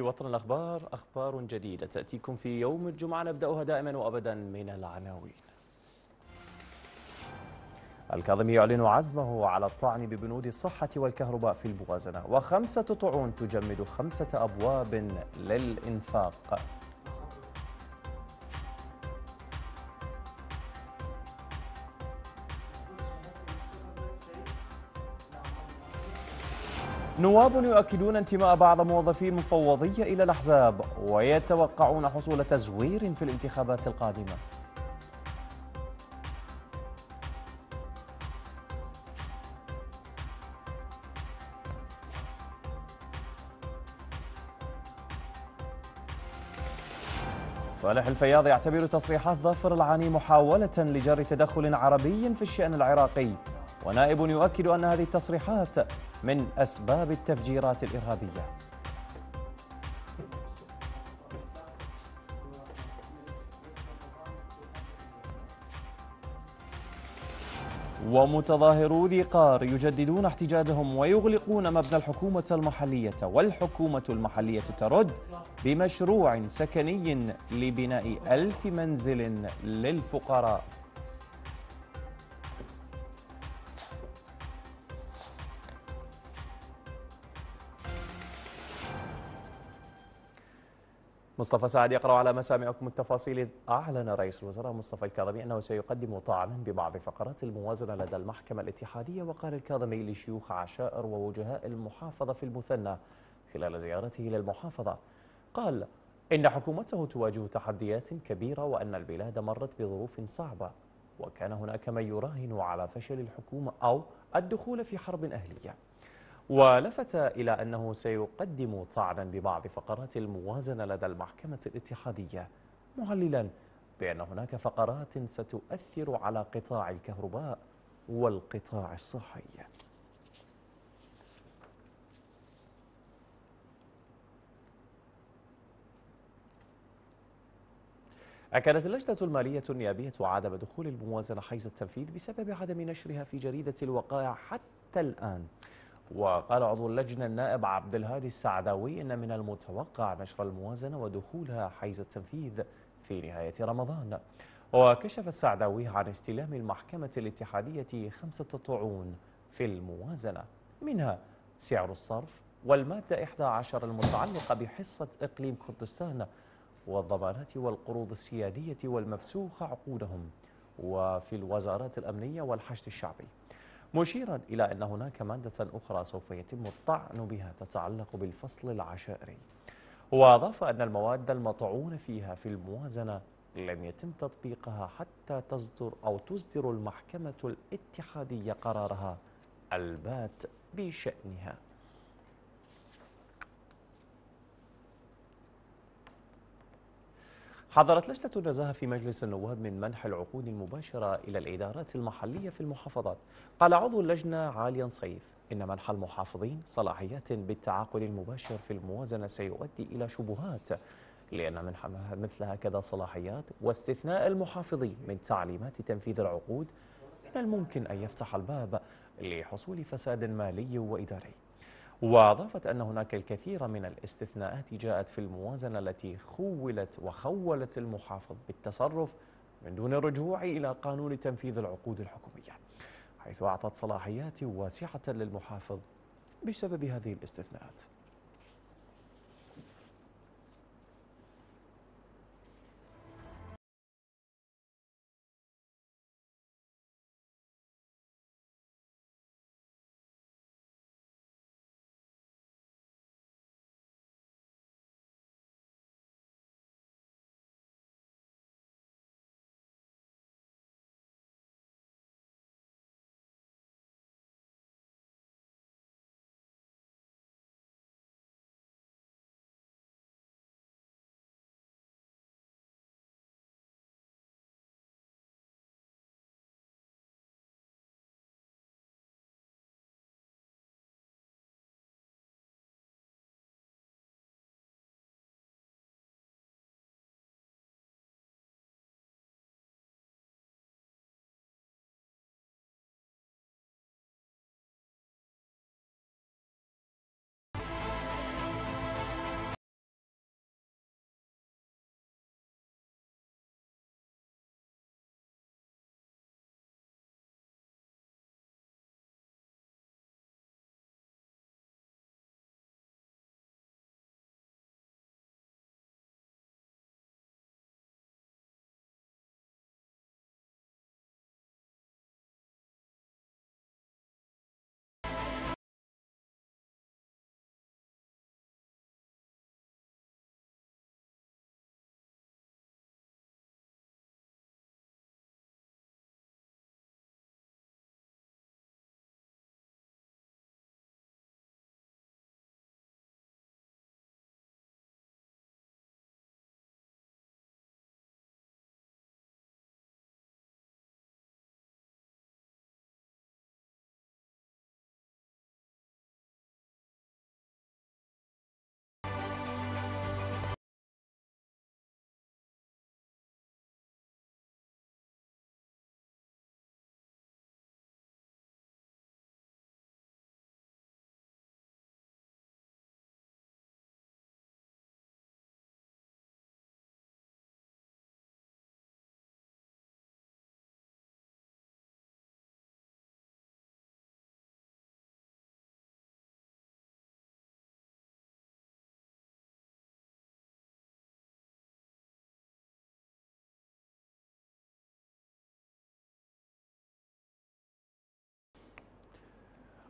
بوطن الأخبار أخبار جديدة تأتيكم في يوم الجمعة نبدأها دائما وأبدا من العناوين الكاظمي يعلن عزمه على الطعن ببنود الصحة والكهرباء في الموازنة وخمسة طعون تجمد خمسة أبواب للإنفاق نواب يؤكدون انتماء بعض موظفي المفوضية إلى الأحزاب ويتوقعون حصول تزوير في الانتخابات القادمة صالح الفياض يعتبر تصريحات ظفر العاني محاولة لجر تدخل عربي في الشأن العراقي ونائب يؤكد أن هذه التصريحات من أسباب التفجيرات الإرهابية ومتظاهرو ذي قار يجددون احتجاجهم ويغلقون مبنى الحكومة المحلية والحكومة المحلية ترد بمشروع سكني لبناء ألف منزل للفقراء مصطفى سعد يقرأ على مسامعكم التفاصيل أعلن رئيس الوزراء مصطفى الكاظمي أنه سيقدم طعنا ببعض فقرات الموازنة لدى المحكمة الاتحادية وقال الكاظمي لشيوخ عشائر ووجهاء المحافظة في المثنى خلال زيارته إلى المحافظة قال إن حكومته تواجه تحديات كبيرة وأن البلاد مرت بظروف صعبة وكان هناك من يراهن على فشل الحكومة أو الدخول في حرب أهلية ولفت إلى أنه سيقدم طعنا ببعض فقرات الموازنة لدى المحكمة الاتحادية معللا بأن هناك فقرات ستؤثر على قطاع الكهرباء والقطاع الصحي أكدت اللجنة المالية النيابية عدم دخول الموازنة حيز التنفيذ بسبب عدم نشرها في جريدة الوقائع حتى الآن وقال عضو اللجنة النائب عبد الهادي السعداوي إن من المتوقع نشر الموازنة ودخولها حيز التنفيذ في نهاية رمضان وكشف السعداوي عن استلام المحكمة الاتحادية خمسة طعون في الموازنة منها سعر الصرف والمادة 11 المتعلقة بحصة إقليم كردستان والضمانات والقروض السيادية والمفسوخة عقودهم وفي الوزارات الأمنية والحشد الشعبي مشيرا إلى أن هناك مادة أخرى سوف يتم الطعن بها تتعلق بالفصل العشائري وأضاف أن المواد المطعون فيها في الموازنة لم يتم تطبيقها حتى تصدر أو تصدر المحكمة الاتحادية قرارها البات بشأنها حضرت لجنة النزاهة في مجلس النواب من منح العقود المباشرة إلى الإدارات المحلية في المحافظات قال عضو اللجنة عاليا صيف إن منح المحافظين صلاحيات بالتعاقد المباشر في الموازنة سيؤدي إلى شبهات لأن منح مثل هكذا صلاحيات واستثناء المحافظين من تعليمات تنفيذ العقود من الممكن أن يفتح الباب لحصول فساد مالي وإداري وأضافت أن هناك الكثير من الاستثناءات جاءت في الموازنة التي خولت وخولت المحافظ بالتصرف من دون الرجوع إلى قانون تنفيذ العقود الحكومية حيث أعطت صلاحيات واسعة للمحافظ بسبب هذه الاستثناءات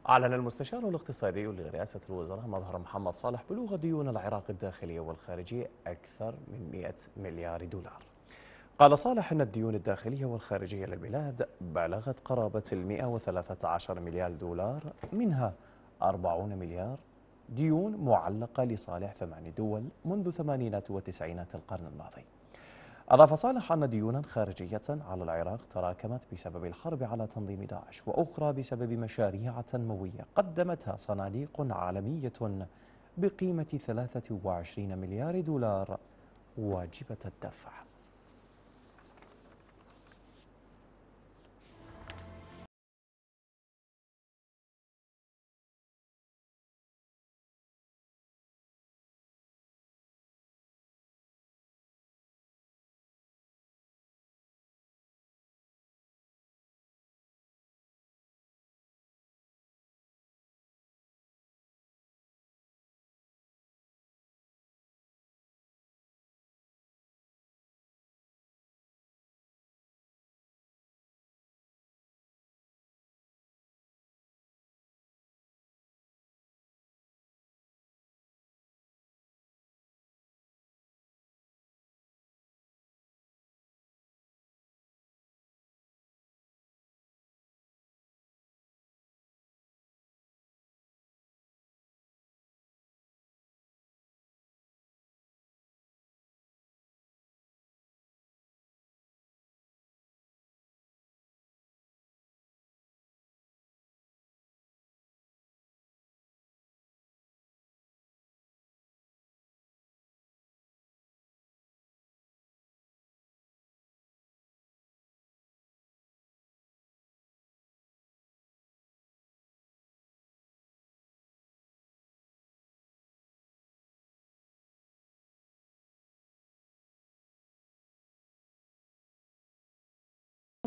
أعلن المستشار الاقتصادي لرئاسة الوزراء مظهر محمد صالح بلوغ ديون العراق الداخلية والخارجية أكثر من 100 مليار دولار قال صالح أن الديون الداخلية والخارجية للبلاد بلغت قرابة ال 113 مليار دولار منها 40 مليار ديون معلقة لصالح ثمان دول منذ ثمانينات وتسعينات القرن الماضي أضاف صالح أن ديونا خارجية على العراق تراكمت بسبب الحرب على تنظيم داعش وأخرى بسبب مشاريع تنموية قدمتها صناديق عالمية بقيمة 23 مليار دولار واجبة الدفع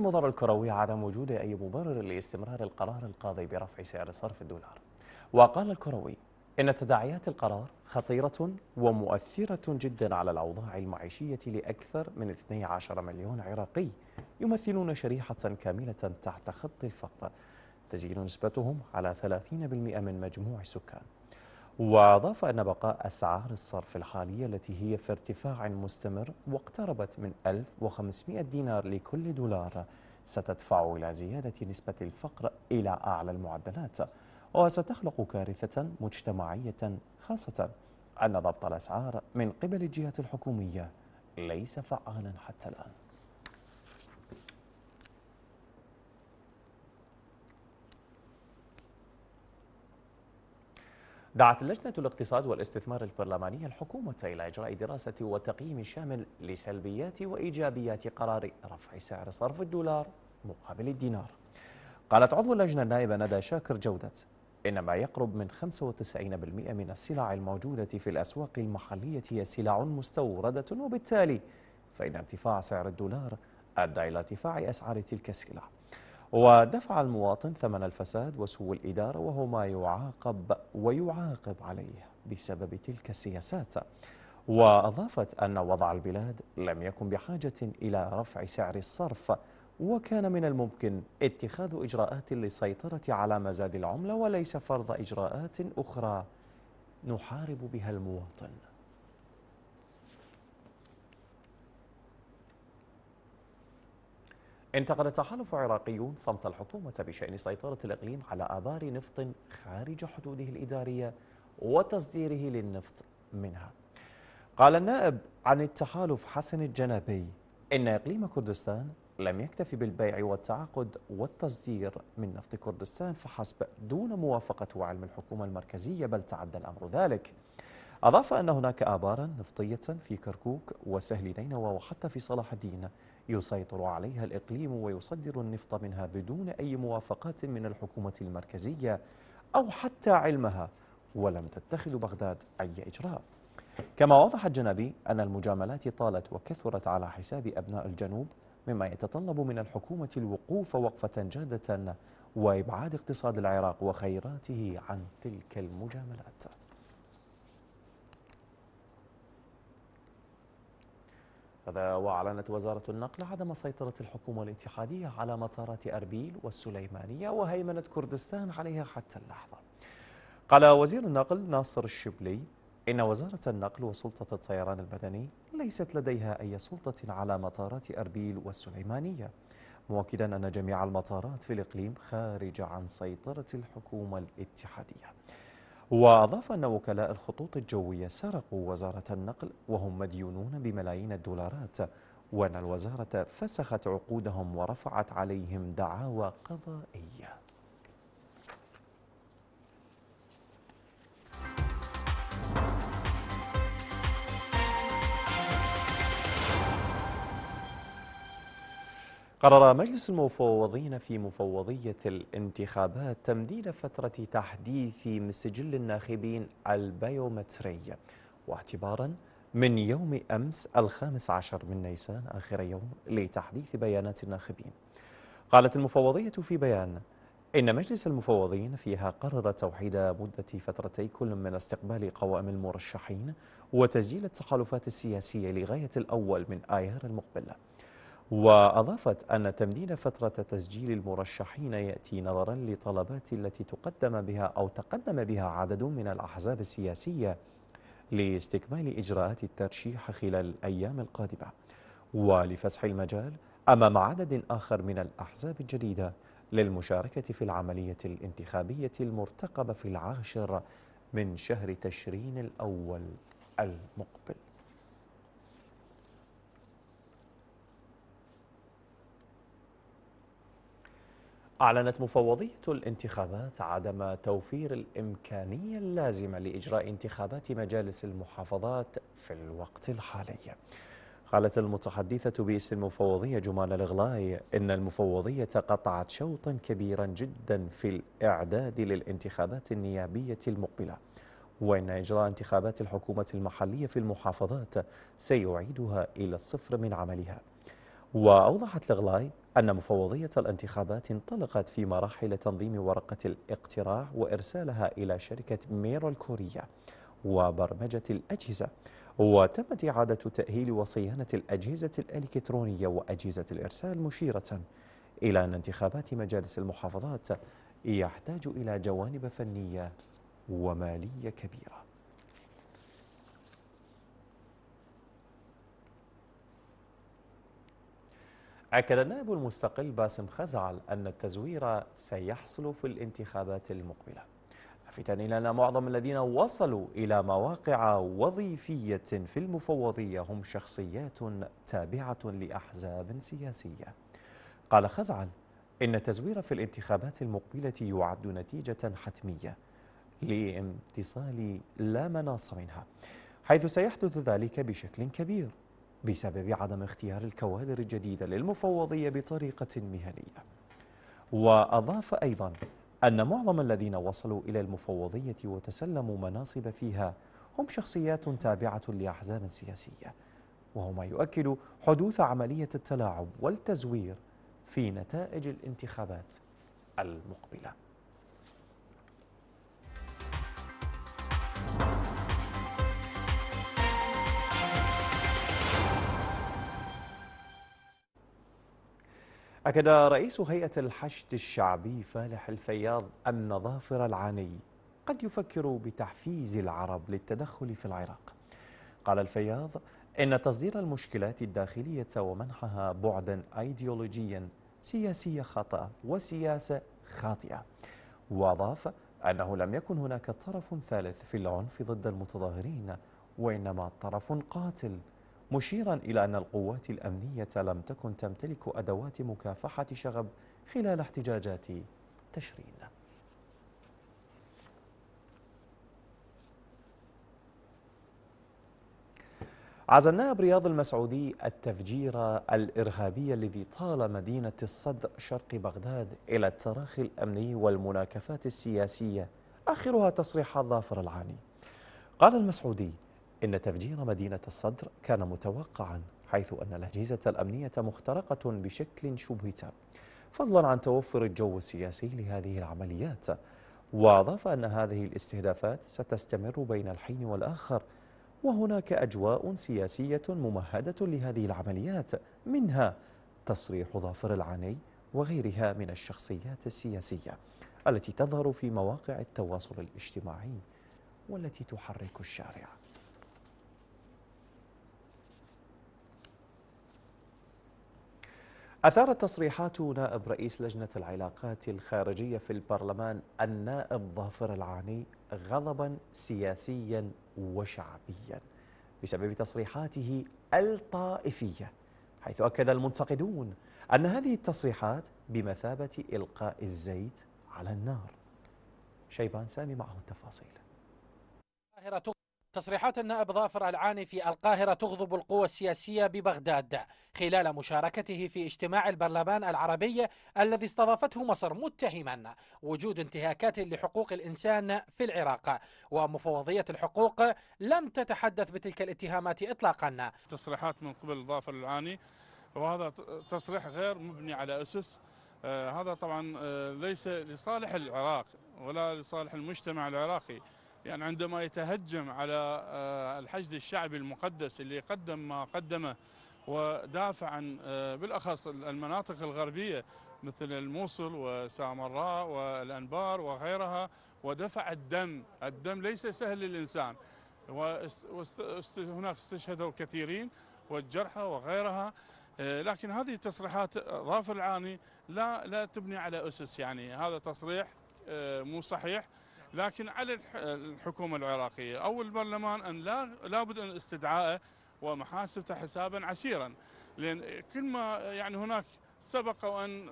المضر الكروي عدم وجود أي مبرر لاستمرار القرار القاضي برفع سعر صرف الدولار وقال الكروي إن تداعيات القرار خطيرة ومؤثرة جدا على الأوضاع المعيشية لأكثر من 12 مليون عراقي يمثلون شريحة كاملة تحت خط الفقر تزيد نسبتهم على 30% من مجموع السكان وأضاف أن بقاء أسعار الصرف الحالية التي هي في ارتفاع مستمر واقتربت من 1500 دينار لكل دولار ستدفع إلى زيادة نسبة الفقر إلى أعلى المعدلات وستخلق كارثة مجتمعية خاصة أن ضبط الأسعار من قبل الجهات الحكومية ليس فعالا حتى الآن دعت لجنة الاقتصاد والاستثمار البرلمانية الحكومة إلى إجراء دراسة وتقييم شامل لسلبيات وإيجابيات قرار رفع سعر صرف الدولار مقابل الدينار قالت عضو اللجنة النائبة ندى شاكر جودة إن ما يقرب من 95% من السلع الموجودة في الأسواق المحلية هي سلع مستوردة وبالتالي فإن ارتفاع سعر الدولار أدى إلى ارتفاع أسعار تلك السلع ودفع المواطن ثمن الفساد وسوء الإدارة وهو ما يعاقب ويعاقب عليه بسبب تلك السياسات وأضافت أن وضع البلاد لم يكن بحاجة إلى رفع سعر الصرف وكان من الممكن اتخاذ إجراءات للسيطرة على مزاد العملة وليس فرض إجراءات أخرى نحارب بها المواطن انتقد تحالف عراقيون صمت الحكومة بشأن سيطرة الإقليم على آبار نفط خارج حدوده الإدارية وتصديره للنفط منها قال النائب عن التحالف حسن الجنابي إن إقليم كردستان لم يكتفي بالبيع والتعاقد والتصدير من نفط كردستان فحسب دون موافقة وعلم الحكومة المركزية بل تعدى الأمر ذلك أضاف أن هناك آبارا نفطية في كركوك وسهل نينوى وحتى في صلاح الدين يسيطر عليها الإقليم ويصدر النفط منها بدون أي موافقات من الحكومة المركزية أو حتى علمها ولم تتخذ بغداد أي إجراء كما وضح الجنبي أن المجاملات طالت وكثرت على حساب أبناء الجنوب مما يتطلب من الحكومة الوقوف وقفة جادة وإبعاد اقتصاد العراق وخيراته عن تلك المجاملات هذا وأعلنت وزارة النقل عدم سيطرة الحكومة الاتحادية على مطارات أربيل والسليمانية وهيمنة كردستان عليها حتى اللحظة قال وزير النقل ناصر الشبلي إن وزارة النقل وسلطة الطيران المدني ليست لديها أي سلطة على مطارات أربيل والسليمانية مؤكدا أن جميع المطارات في الإقليم خارج عن سيطرة الحكومة الاتحادية وأضاف أن وكلاء الخطوط الجوية سرقوا وزارة النقل وهم مديونون بملايين الدولارات وأن الوزارة فسخت عقودهم ورفعت عليهم دعاوى قضائية قرر مجلس المفوضين في مفوضية الانتخابات تمديد فترة تحديث مسجل سجل الناخبين البيومتري واعتبارا من يوم أمس الخامس عشر من نيسان آخر يوم لتحديث بيانات الناخبين قالت المفوضية في بيان إن مجلس المفوضين فيها قرر توحيد مدة فترتي كل من استقبال قوائم المرشحين وتسجيل التحالفات السياسية لغاية الأول من آيار المقبلة وأضافت أن تمديد فترة تسجيل المرشحين يأتي نظرا لطلبات التي تقدم بها أو تقدم بها عدد من الأحزاب السياسية لاستكمال إجراءات الترشيح خلال الأيام القادمة ولفسح المجال أمام عدد آخر من الأحزاب الجديدة للمشاركة في العملية الانتخابية المرتقبة في العاشر من شهر تشرين الأول المقبل أعلنت مفوضية الانتخابات عدم توفير الإمكانية اللازمة لإجراء انتخابات مجالس المحافظات في الوقت الحالي قالت المتحدثة باسم المفوضية جمال الغلاي إن المفوضية قطعت شوطا كبيرا جدا في الإعداد للانتخابات النيابية المقبلة وإن إجراء انتخابات الحكومة المحلية في المحافظات سيعيدها إلى الصفر من عملها وأوضحت الغلاي أن مفوضية الانتخابات انطلقت في مراحل تنظيم ورقة الاقتراع وإرسالها إلى شركة ميرو الكورية وبرمجة الأجهزة وتمت إعادة تأهيل وصيانة الأجهزة الإلكترونية وأجهزة الإرسال مشيرة إلى أن انتخابات مجالس المحافظات يحتاج إلى جوانب فنية ومالية كبيرة أكد النائب المستقل باسم خزعل أن التزوير سيحصل في الانتخابات المقبلة لافتا إلى أن معظم الذين وصلوا إلى مواقع وظيفية في المفوضية هم شخصيات تابعة لأحزاب سياسية قال خزعل إن التزوير في الانتخابات المقبلة يعد نتيجة حتمية لامتصال لا مناص منها حيث سيحدث ذلك بشكل كبير بسبب عدم اختيار الكوادر الجديدة للمفوضية بطريقة مهنية وأضاف أيضا أن معظم الذين وصلوا إلى المفوضية وتسلموا مناصب فيها هم شخصيات تابعة لأحزاب سياسية وهو ما يؤكد حدوث عملية التلاعب والتزوير في نتائج الانتخابات المقبله أكد رئيس هيئة الحشد الشعبي فالح الفياض أن ظافر العاني قد يفكر بتحفيز العرب للتدخل في العراق قال الفياض إن تصدير المشكلات الداخلية ومنحها بعدا أيديولوجيا سياسية خاطئة وسياسة خاطئة وأضاف أنه لم يكن هناك طرف ثالث في العنف ضد المتظاهرين وإنما طرف قاتل مشيرا إلى أن القوات الأمنية لم تكن تمتلك أدوات مكافحة شغب خلال احتجاجات تشرين عزا النائب رياض المسعودي التفجير الإرهابي الذي طال مدينة الصدر شرق بغداد إلى التراخي الأمني والمناكفات السياسية آخرها تصريح ظافر العاني قال المسعودي إن تفجير مدينة الصدر كان متوقعا حيث أن الأجهزة الأمنية مخترقة بشكل شبه تام فضلا عن توفر الجو السياسي لهذه العمليات وأضاف أن هذه الاستهدافات ستستمر بين الحين والآخر وهناك أجواء سياسية ممهدة لهذه العمليات منها تصريح ظافر العاني وغيرها من الشخصيات السياسية التي تظهر في مواقع التواصل الاجتماعي والتي تحرك الشارع أثارت تصريحات نائب رئيس لجنة العلاقات الخارجية في البرلمان النائب ظافر العاني غضبا سياسيا وشعبيا بسبب تصريحاته الطائفية حيث أكد المنتقدون أن هذه التصريحات بمثابة إلقاء الزيت على النار شيبان سامي معه التفاصيل تصريحات النائب ظافر العاني في القاهرة تغضب القوى السياسية ببغداد خلال مشاركته في اجتماع البرلمان العربي الذي استضافته مصر متهما وجود انتهاكات لحقوق الإنسان في العراق ومفوضية الحقوق لم تتحدث بتلك الاتهامات إطلاقا تصريحات من قبل ظافر العاني وهذا تصريح غير مبني على أسس آه، هذا طبعا آه، ليس لصالح العراق ولا لصالح المجتمع العراقي يعني عندما يتهجم على آه، الحشد الشعبي المقدس اللي قدم ما قدمه ودافع عن آه، بالاخص المناطق الغربيه مثل الموصل وسامراء والانبار وغيرها ودفع الدم، الدم ليس سهل للانسان وهناك استشهدوا كثيرين والجرحى وغيرها آه، لكن هذه التصريحات ظافر العاني لا لا تبني على اسس يعني هذا تصريح مو صحيح لكن على الحكومة العراقية أو البرلمان أن لا لابد أن استدعائه ومحاسبته حسابا عسيرا لأن كل ما يعني هناك سبق أن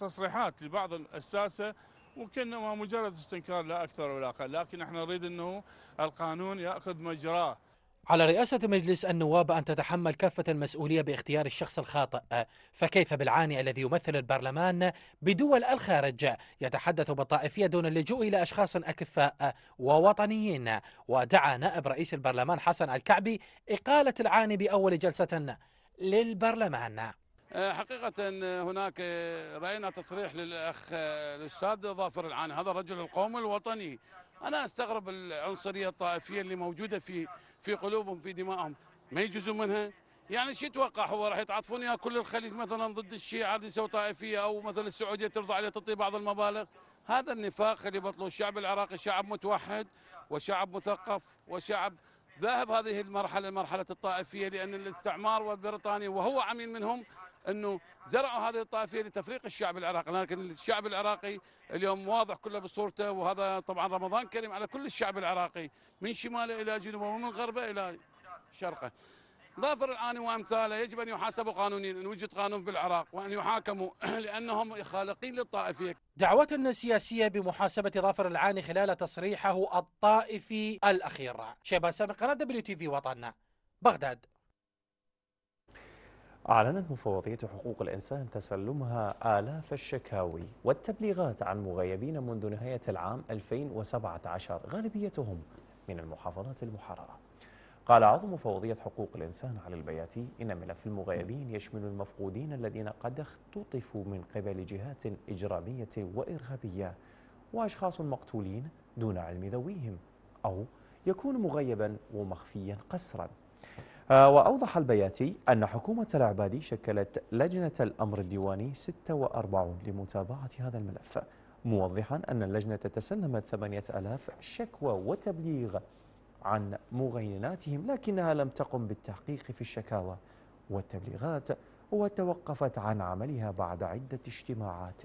تصريحات لبعض الساسة وكانما مجرد استنكار لا أكثر ولا أقل لكن احنا نريد أنه القانون يأخذ مجراه على رئاسة مجلس النواب أن تتحمل كافة المسؤولية باختيار الشخص الخاطئ فكيف بالعاني الذي يمثل البرلمان بدول الخارج يتحدث بطائفية دون اللجوء إلى أشخاص أكفاء ووطنيين ودعا نائب رئيس البرلمان حسن الكعبي إقالة العاني بأول جلسة للبرلمان أه، حقيقة هناك رأينا تصريح للأخ آه، الأستاذ ظافر العاني هذا الرجل القومي الوطني انا استغرب العنصريه الطائفيه اللي موجوده في في قلوبهم في دمائهم ما يجوزون منها يعني شو يتوقع هو راح يتعاطفون يا كل الخليج مثلا ضد الشيعه اللي يسوي طائفيه او مثلا السعوديه ترضى عليه تعطي بعض المبالغ هذا النفاق اللي بطلوا الشعب العراقي شعب متوحد وشعب مثقف وشعب ذاهب هذه المرحله مرحله الطائفيه لان الاستعمار والبريطاني وهو عميل منهم انه زرعوا هذه الطائفيه لتفريق الشعب العراقي لكن الشعب العراقي اليوم واضح كله بصورته وهذا طبعا رمضان كريم على كل الشعب العراقي من شماله الى جنوبه ومن غربه الى شرقه ظافر العاني وامثاله يجب ان يحاسبوا قانونيا ان وجد قانون بالعراق وان يحاكموا لانهم خالقين للطائفيه. دعوة السياسيه بمحاسبة ظافر العاني خلال تصريحه الطائفي الاخير. شباب سامي قناه دبليو تي في وطننا بغداد. أعلنت مفوضية حقوق الإنسان تسلمها آلاف الشكاوي والتبليغات عن مغيبين منذ نهاية العام 2017 غالبيتهم من المحافظات المحررة قال عضو مفوضية حقوق الإنسان علي البياتي إن ملف المغيبين يشمل المفقودين الذين قد اختطفوا من قبل جهات إجرامية وإرهابية وأشخاص مقتولين دون علم ذويهم أو يكون مغيبا ومخفيا قسرا آه، وأوضح البياتي أن حكومة العبادي شكلت لجنة الأمر الديواني 46 لمتابعة هذا الملف موضحا أن اللجنة تسلمت 8000 شكوى وتبليغ عن مغيناتهم لكنها لم تقم بالتحقيق في الشكاوى والتبليغات وتوقفت عن عملها بعد عدة اجتماعات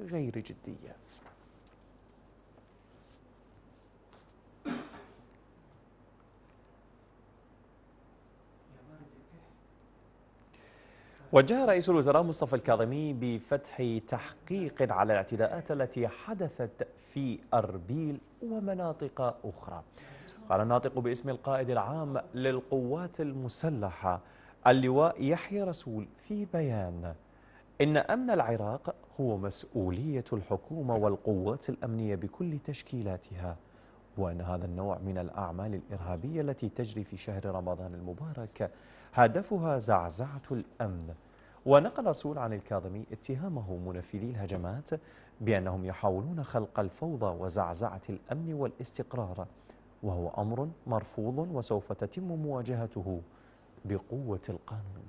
غير جدية وجه رئيس الوزراء مصطفى الكاظمي بفتح تحقيق على الاعتداءات التي حدثت في أربيل ومناطق أخرى قال الناطق باسم القائد العام للقوات المسلحة اللواء يحيى رسول في بيان إن أمن العراق هو مسؤولية الحكومة والقوات الأمنية بكل تشكيلاتها وأن هذا النوع من الأعمال الإرهابية التي تجري في شهر رمضان المبارك هدفها زعزعة الأمن ونقل رسول عن الكاظمي اتهامه منفذي الهجمات بأنهم يحاولون خلق الفوضى وزعزعة الأمن والاستقرار وهو أمر مرفوض وسوف تتم مواجهته بقوة القانون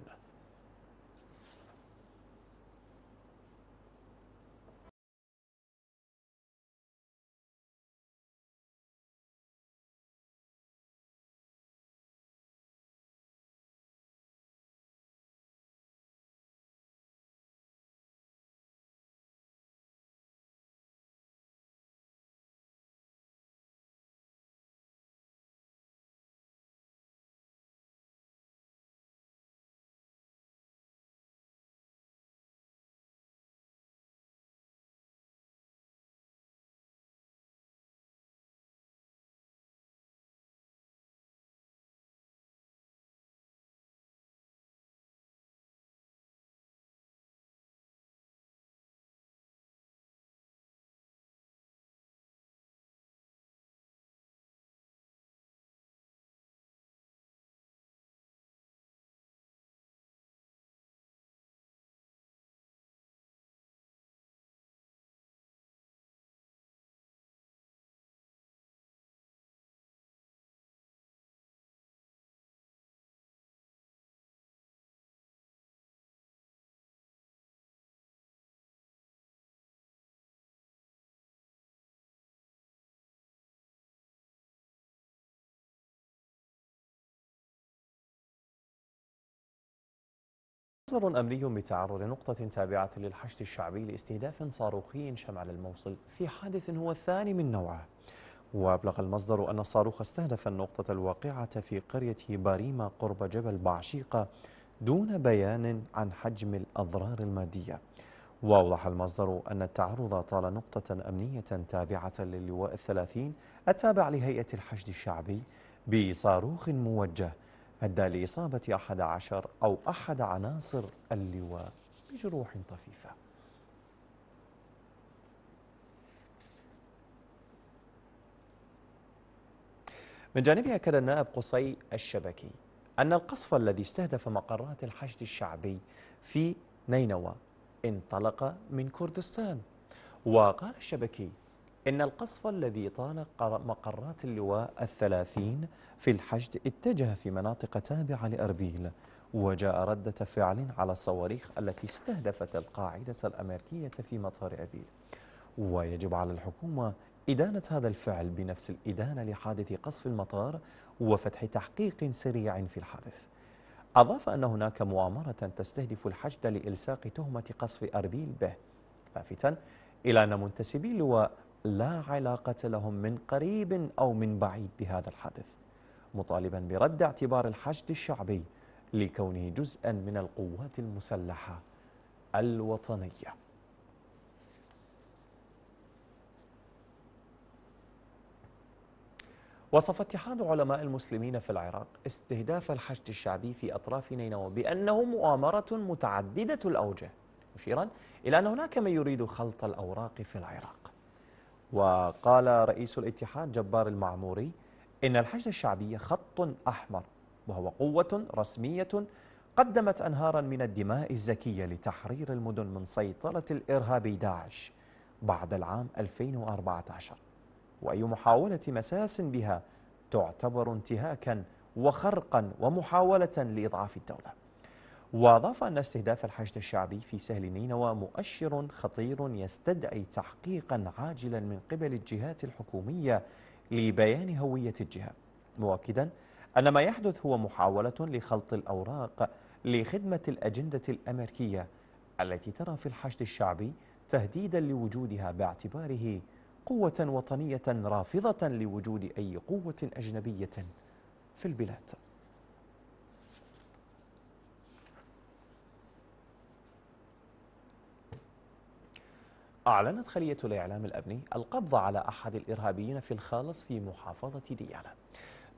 مصدر أمني بتعرض نقطة تابعة للحشد الشعبي لاستهداف صاروخي شمال الموصل في حادث هو الثاني من نوعه وأبلغ المصدر أن الصاروخ استهدف النقطة الواقعة في قرية باريما قرب جبل بعشيقة دون بيان عن حجم الأضرار المادية وأوضح المصدر أن التعرض طال نقطة أمنية تابعة للواء الثلاثين التابع لهيئة الحشد الشعبي بصاروخ موجه أدى لإصابة أحد عشر أو أحد عناصر اللواء بجروح طفيفة من جانبه أكد النائب قصي الشبكي أن القصف الذي استهدف مقرات الحشد الشعبي في نينوى انطلق من كردستان وقال الشبكي إن القصف الذي طال مقرات اللواء الثلاثين في الحشد اتجه في مناطق تابعة لأربيل وجاء ردة فعل على الصواريخ التي استهدفت القاعدة الأمريكية في مطار أربيل ويجب على الحكومة إدانة هذا الفعل بنفس الإدانة لحادث قصف المطار وفتح تحقيق سريع في الحادث أضاف أن هناك مؤامرة تستهدف الحشد لإلساق تهمة قصف أربيل به لافتا إلى أن منتسبي اللواء لا علاقة لهم من قريب أو من بعيد بهذا الحدث مطالبا برد اعتبار الحشد الشعبي لكونه جزءا من القوات المسلحة الوطنية وصف اتحاد علماء المسلمين في العراق استهداف الحشد الشعبي في أطراف نينوى بأنه مؤامرة متعددة الأوجه مشيرا إلى أن هناك من يريد خلط الأوراق في العراق وقال رئيس الاتحاد جبار المعموري إن الحشد الشعبي خط أحمر وهو قوة رسمية قدمت أنهارا من الدماء الزكية لتحرير المدن من سيطرة الإرهابي داعش بعد العام 2014 وأي محاولة مساس بها تعتبر انتهاكا وخرقا ومحاولة لإضعاف الدولة وأضاف أن استهداف الحشد الشعبي في سهل نينوى مؤشر خطير يستدعي تحقيقا عاجلا من قبل الجهات الحكومية لبيان هوية الجهة مؤكدا أن ما يحدث هو محاولة لخلط الأوراق لخدمة الأجندة الأمريكية التي ترى في الحشد الشعبي تهديدا لوجودها باعتباره قوة وطنية رافضة لوجود أي قوة أجنبية في البلاد أعلنت خلية الإعلام الأمني القبض على أحد الإرهابيين في الخالص في محافظة ديالى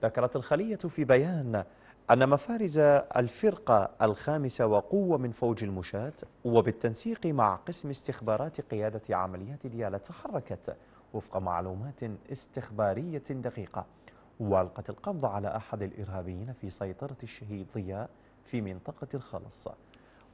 ذكرت الخلية في بيان أن مفارز الفرقة الخامسة وقوة من فوج المشاة وبالتنسيق مع قسم استخبارات قيادة عمليات ديالى تحركت وفق معلومات استخبارية دقيقة وألقت القبض على أحد الإرهابيين في سيطرة الشهيد ضياء في منطقة الخلص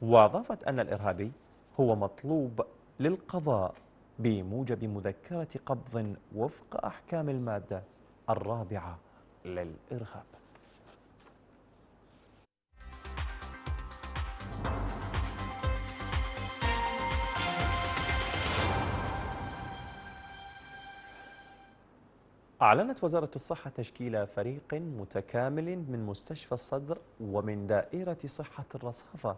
وأضافت أن الإرهابي هو مطلوب للقضاء بموجب مذكرة قبض وفق أحكام المادة الرابعة للإرهاب أعلنت وزارة الصحة تشكيل فريق متكامل من مستشفى الصدر ومن دائرة صحة الرصافة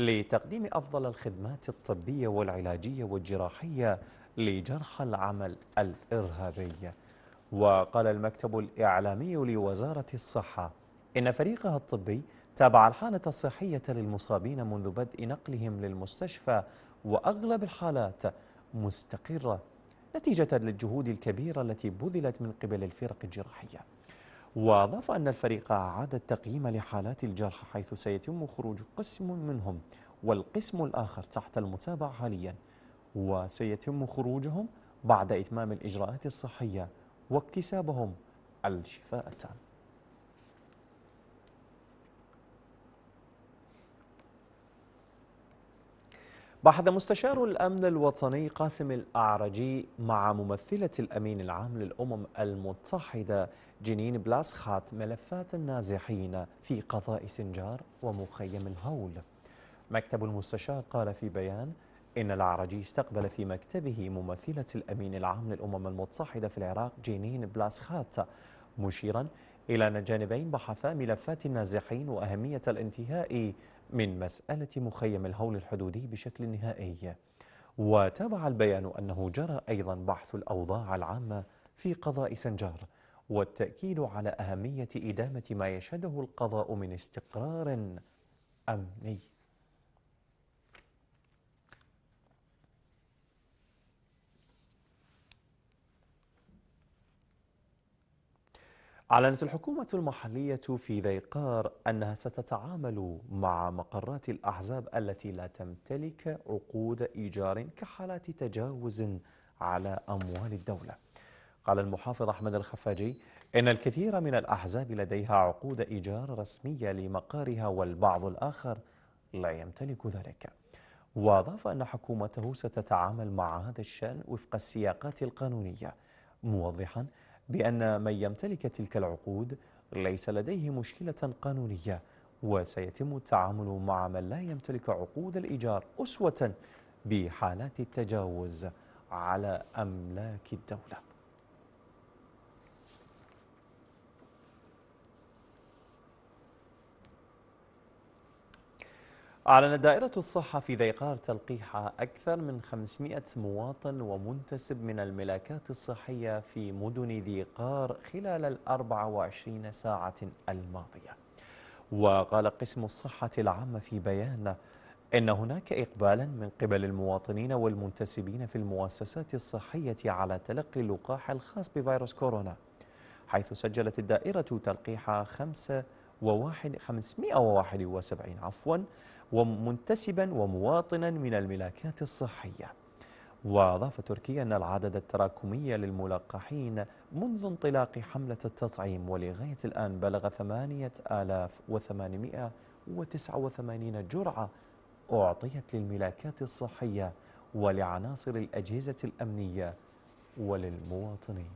لتقديم أفضل الخدمات الطبية والعلاجية والجراحية لجرحى العمل الإرهابي وقال المكتب الإعلامي لوزارة الصحة إن فريقها الطبي تابع الحالة الصحية للمصابين منذ بدء نقلهم للمستشفى وأغلب الحالات مستقرة نتيجة للجهود الكبيرة التي بذلت من قبل الفرق الجراحية وأضاف أن الفريق أعاد التقييم لحالات الجرحى حيث سيتم خروج قسم منهم والقسم الآخر تحت المتابعة حاليا وسيتم خروجهم بعد إتمام الإجراءات الصحية واكتسابهم الشفاء التام بحث مستشار الأمن الوطني قاسم الأعرجي مع ممثلة الأمين العام للأمم المتحدة جنين بلاسخات ملفات النازحين في قضاء سنجار ومخيم الهول مكتب المستشار قال في بيان إن الأعرجي استقبل في مكتبه ممثلة الأمين العام للأمم المتحدة في العراق جنين بلاسخات مشيرا إلى أن الجانبين بحثا ملفات النازحين وأهمية الانتهاء من مسألة مخيم الهول الحدودي بشكل نهائي وتابع البيان أنه جرى أيضا بحث الأوضاع العامة في قضاء سنجار والتأكيد على أهمية إدامة ما يشهده القضاء من استقرار أمني أعلنت الحكومة المحلية في ذيقار أنها ستتعامل مع مقرات الأحزاب التي لا تمتلك عقود إيجار كحالات تجاوز على أموال الدولة قال المحافظ أحمد الخفاجي إن الكثير من الأحزاب لديها عقود إيجار رسمية لمقارها والبعض الآخر لا يمتلك ذلك وأضاف أن حكومته ستتعامل مع هذا الشأن وفق السياقات القانونية موضحاً بأن من يمتلك تلك العقود ليس لديه مشكلة قانونية وسيتم التعامل مع من لا يمتلك عقود الإيجار أسوة بحالات التجاوز على أملاك الدولة أعلن دائرة الصحة في ذيقار تلقيح أكثر من 500 مواطن ومنتسب من الملاكات الصحية في مدن ذي قار خلال ال 24 ساعة الماضية وقال قسم الصحة العامة في بيان إن هناك إقبالا من قبل المواطنين والمنتسبين في المؤسسات الصحية على تلقي اللقاح الخاص بفيروس كورونا حيث سجلت الدائرة تلقيح 5 وواحد 571 عفواً ومنتسبا ومواطنا من الملاكات الصحية وأضاف تركيا أن العدد التراكمي للملقحين منذ انطلاق حملة التطعيم ولغاية الآن بلغ 8889 جرعة أعطيت للملاكات الصحية ولعناصر الأجهزة الأمنية وللمواطنين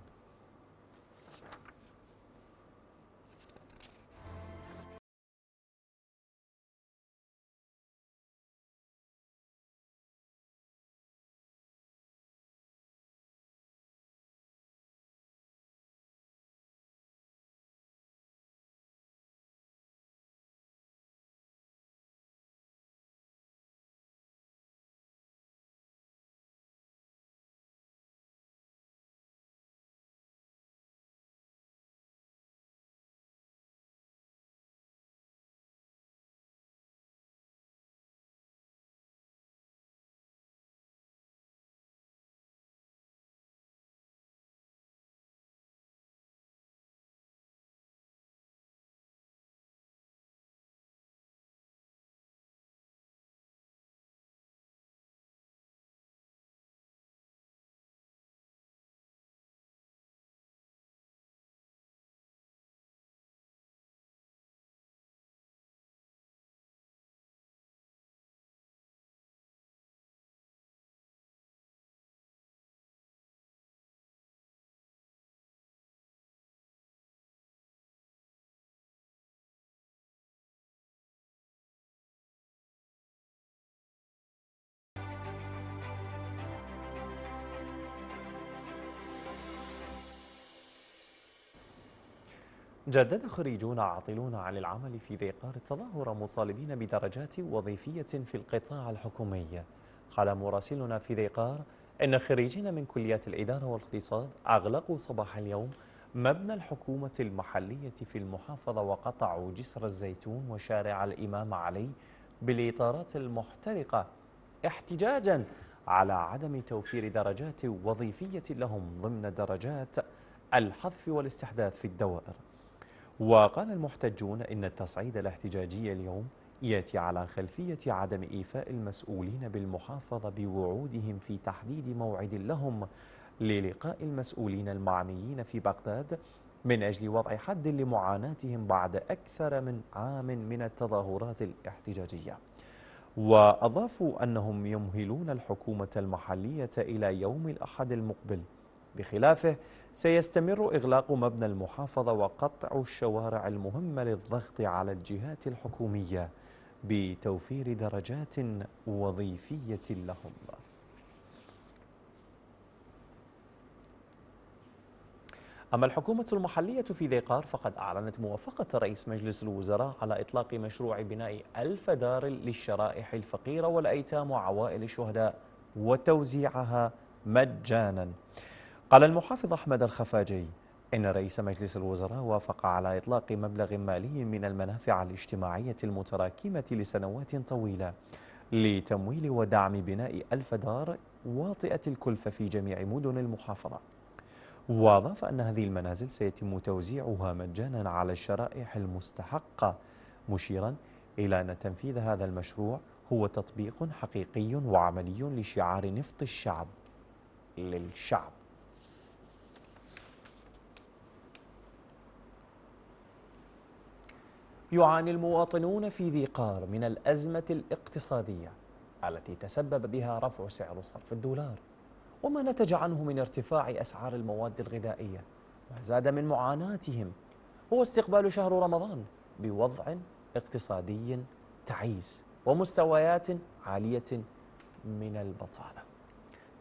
جدد خريجون عاطلون عن العمل في ذي قار مطالبين بدرجات وظيفية في القطاع الحكومي قال مراسلنا في ذي قار إن خريجين من كليات الإدارة والاقتصاد أغلقوا صباح اليوم مبنى الحكومة المحلية في المحافظة وقطعوا جسر الزيتون وشارع الإمام علي بالإطارات المحترقة احتجاجا على عدم توفير درجات وظيفية لهم ضمن درجات الحذف والاستحداث في الدوائر وقال المحتجون إن التصعيد الاحتجاجي اليوم ياتي على خلفية عدم إيفاء المسؤولين بالمحافظة بوعودهم في تحديد موعد لهم للقاء المسؤولين المعنيين في بغداد من أجل وضع حد لمعاناتهم بعد أكثر من عام من التظاهرات الاحتجاجية وأضافوا أنهم يمهلون الحكومة المحلية إلى يوم الأحد المقبل بخلافه سيستمر إغلاق مبنى المحافظة وقطع الشوارع المهمة للضغط على الجهات الحكومية بتوفير درجات وظيفية لهم أما الحكومة المحلية في ذيقار فقد أعلنت موافقة رئيس مجلس الوزراء على إطلاق مشروع بناء ألف دار للشرائح الفقيرة والأيتام وعوائل الشهداء وتوزيعها مجانا قال المحافظ أحمد الخفاجي إن رئيس مجلس الوزراء وافق على إطلاق مبلغ مالي من المنافع الاجتماعية المتراكمة لسنوات طويلة لتمويل ودعم بناء ألف دار واطئة الكلفة في جميع مدن المحافظة وأضاف أن هذه المنازل سيتم توزيعها مجانا على الشرائح المستحقة مشيرا إلى أن تنفيذ هذا المشروع هو تطبيق حقيقي وعملي لشعار نفط الشعب للشعب يعاني المواطنون في ذي قار من الأزمة الاقتصادية التي تسبب بها رفع سعر صرف الدولار وما نتج عنه من ارتفاع أسعار المواد الغذائية ما زاد من معاناتهم هو استقبال شهر رمضان بوضع اقتصادي تعيس ومستويات عالية من البطالة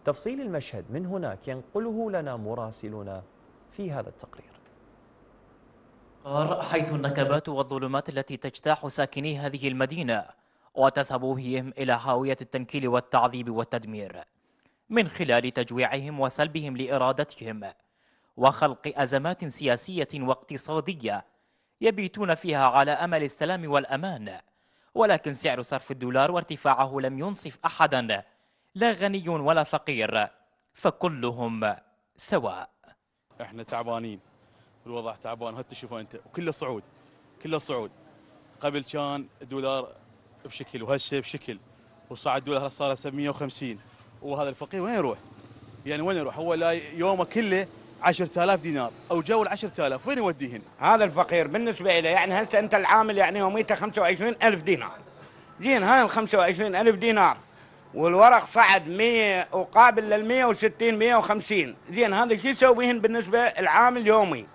تفصيل المشهد من هناك ينقله لنا مراسلنا في هذا التقرير حيث النكبات والظلمات التي تجتاح ساكني هذه المدينة وتذهب بهم إلى هاوية التنكيل والتعذيب والتدمير من خلال تجويعهم وسلبهم لإرادتهم وخلق أزمات سياسية واقتصادية يبيتون فيها على أمل السلام والأمان ولكن سعر صرف الدولار وارتفاعه لم ينصف أحدا لا غني ولا فقير فكلهم سواء احنا تعبانين الوضع تعبان هات تشوفون انت وكله صعود كله صعود قبل كان دولار بشكل وهسه بشكل وصعد دولار صار 750 وهذا الفقير وين يروح؟ يعني وين يروح؟ هو لا يومه كله 10000 دينار او جو ال 10000 وين يوديهن؟ هذا الفقير بالنسبه له يعني هسه انت العامل يعني يوميته 25000 دينار. زين هاي ال 25000 دينار والورق صعد 100 وقابل لل 160 150 زين هذا شو يسويهن بالنسبه العامل يومي؟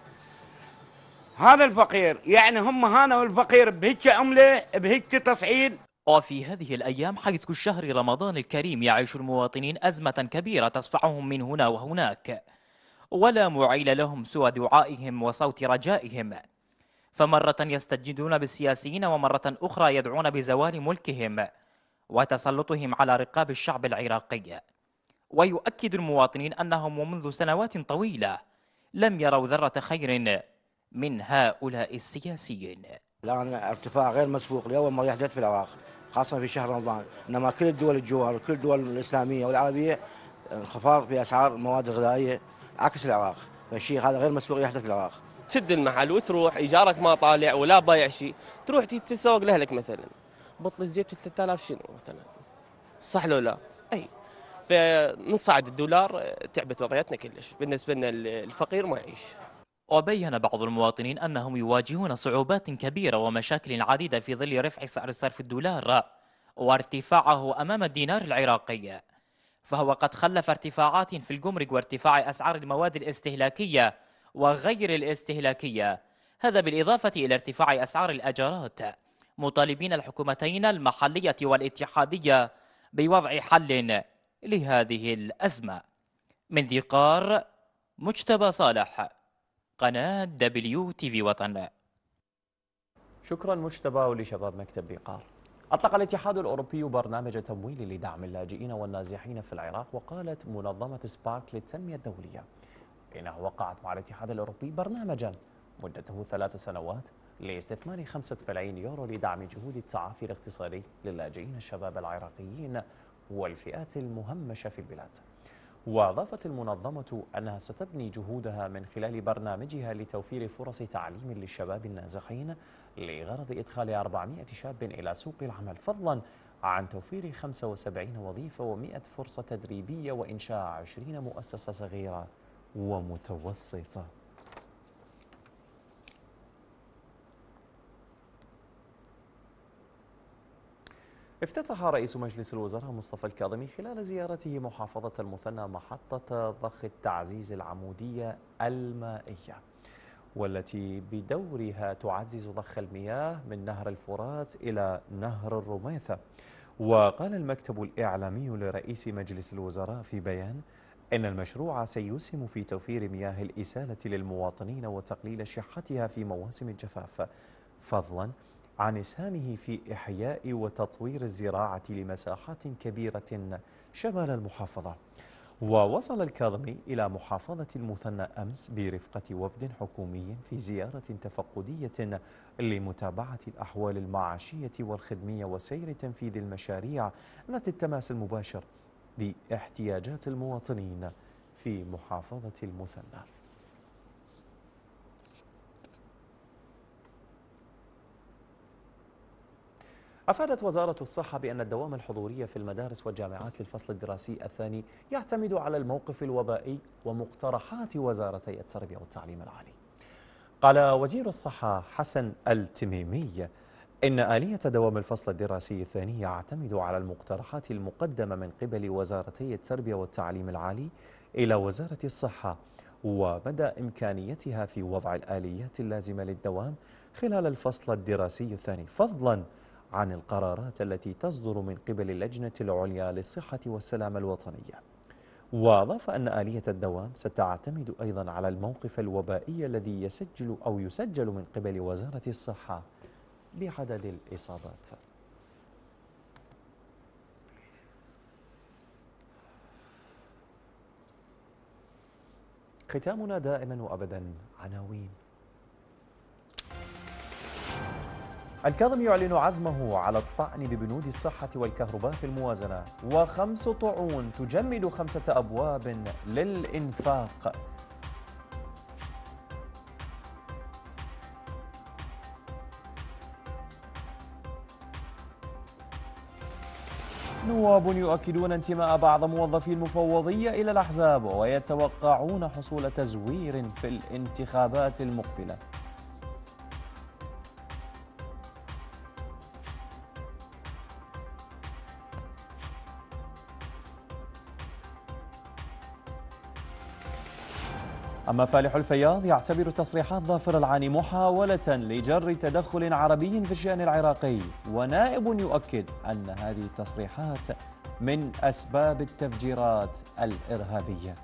هذا الفقير يعني هم هانوا الفقير بهيك عمله بهيك تصعيد وفي هذه الأيام حيث كل شهر رمضان الكريم يعيش المواطنين أزمة كبيرة تصفعهم من هنا وهناك ولا معيل لهم سوى دعائهم وصوت رجائهم فمرة يستجدون بالسياسيين ومرة أخرى يدعون بزوال ملكهم وتسلطهم على رقاب الشعب العراقي ويؤكد المواطنين أنهم ومنذ سنوات طويلة لم يروا ذرة خير من هؤلاء السياسيين الآن ارتفاع غير مسبوق لأول مرة يحدث في العراق خاصة في شهر رمضان إنما كل الدول الجوار وكل الدول الإسلامية والعربية انخفاض في أسعار المواد الغذائية عكس العراق فالشيء هذا غير مسبوق يحدث في العراق تسد المحل وتروح إيجارك ما طالع ولا بايع شيء تروح تتسوق لأهلك مثلا بطل الزيت 3000 شنو مثلا صح لو لا أي فنصعد الدولار تعبت وضعيتنا كلش بالنسبة لنا الفقير ما يعيش وبين بعض المواطنين أنهم يواجهون صعوبات كبيرة ومشاكل عديدة في ظل رفع سعر صرف الدولار وارتفاعه أمام الدينار العراقي فهو قد خلف ارتفاعات في الجمرك وارتفاع أسعار المواد الاستهلاكية وغير الاستهلاكية هذا بالإضافة إلى ارتفاع أسعار الأجارات مطالبين الحكومتين المحلية والاتحادية بوضع حل لهذه الأزمة من ذي قار مجتبى صالح قناة دبليو تي في وطن شكرا مجتبى ولشباب مكتب بيقار أطلق الاتحاد الأوروبي برنامج تمويل لدعم اللاجئين والنازحين في العراق وقالت منظمة سبارك للتنمية الدولية إنها وقعت مع الاتحاد الأوروبي برنامجا مدته ثلاث سنوات لاستثمار خمسة ملايين يورو لدعم جهود التعافي الاقتصادي للاجئين الشباب العراقيين والفئات المهمشة في البلاد وأضافت المنظمة أنها ستبني جهودها من خلال برنامجها لتوفير فرص تعليم للشباب النازحين لغرض إدخال 400 شاب إلى سوق العمل فضلا عن توفير 75 وظيفة و100 فرصة تدريبية وإنشاء 20 مؤسسة صغيرة ومتوسطة افتتح رئيس مجلس الوزراء مصطفى الكاظمي خلال زيارته محافظة المثنى محطة ضخ التعزيز العمودية المائية والتي بدورها تعزز ضخ المياه من نهر الفرات إلى نهر الرميثة وقال المكتب الإعلامي لرئيس مجلس الوزراء في بيان إن المشروع سيسهم في توفير مياه الإسالة للمواطنين وتقليل شحتها في مواسم الجفاف فضلاً عن إسهامه في إحياء وتطوير الزراعة لمساحات كبيرة شمال المحافظة ووصل الكاظمي إلى محافظة المثنى أمس برفقة وفد حكومي في زيارة تفقدية لمتابعة الأحوال المعاشية والخدمية وسير تنفيذ المشاريع ذات التماس المباشر لاحتياجات المواطنين في محافظة المثنى أفادت وزارة الصحة بأن الدوام الحضورية في المدارس والجامعات للفصل الدراسي الثاني يعتمد على الموقف الوبائي ومقترحات وزارتي التربية والتعليم العالي. قال وزير الصحة حسن التميمي إن آلية دوام الفصل الدراسي الثاني يعتمد على المقترحات المقدمة من قبل وزارتي التربية والتعليم العالي إلى وزارة الصحة ومدى إمكانيتها في وضع الآليات اللازمة للدوام خلال الفصل الدراسي الثاني فضلاً عن القرارات التي تصدر من قبل اللجنة العليا للصحة والسلامة الوطنية وأضاف أن آلية الدوام ستعتمد أيضا على الموقف الوبائي الذي يسجل أو يسجل من قبل وزارة الصحة بعدد الإصابات ختامنا دائما وأبدا عناوين الكاظم يعلن عزمه على الطعن ببنود الصحة والكهرباء في الموازنة وخمس طعون تجمد خمسة أبواب للإنفاق نواب يؤكدون انتماء بعض موظفي المفوضية إلى الأحزاب ويتوقعون حصول تزوير في الانتخابات المقبلة أما فالح الفياض يعتبر تصريحات ظافر العاني محاولة لجر تدخل عربي في الشأن العراقي ونائب يؤكد أن هذه التصريحات من أسباب التفجيرات الإرهابية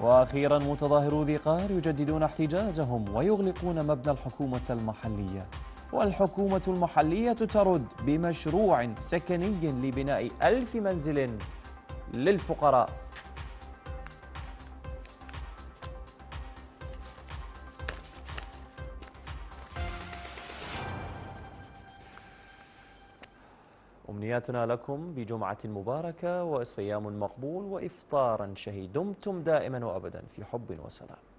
وأخيرا متظاهرو ذي قار يجددون احتجاجهم ويغلقون مبنى الحكومة المحلية والحكومة المحلية ترد بمشروع سكني لبناء ألف منزل للفقراء أمنياتنا لكم بجمعة مباركة وصيام مقبول وإفطارا شهي دمتم دائما وأبدا في حب وسلام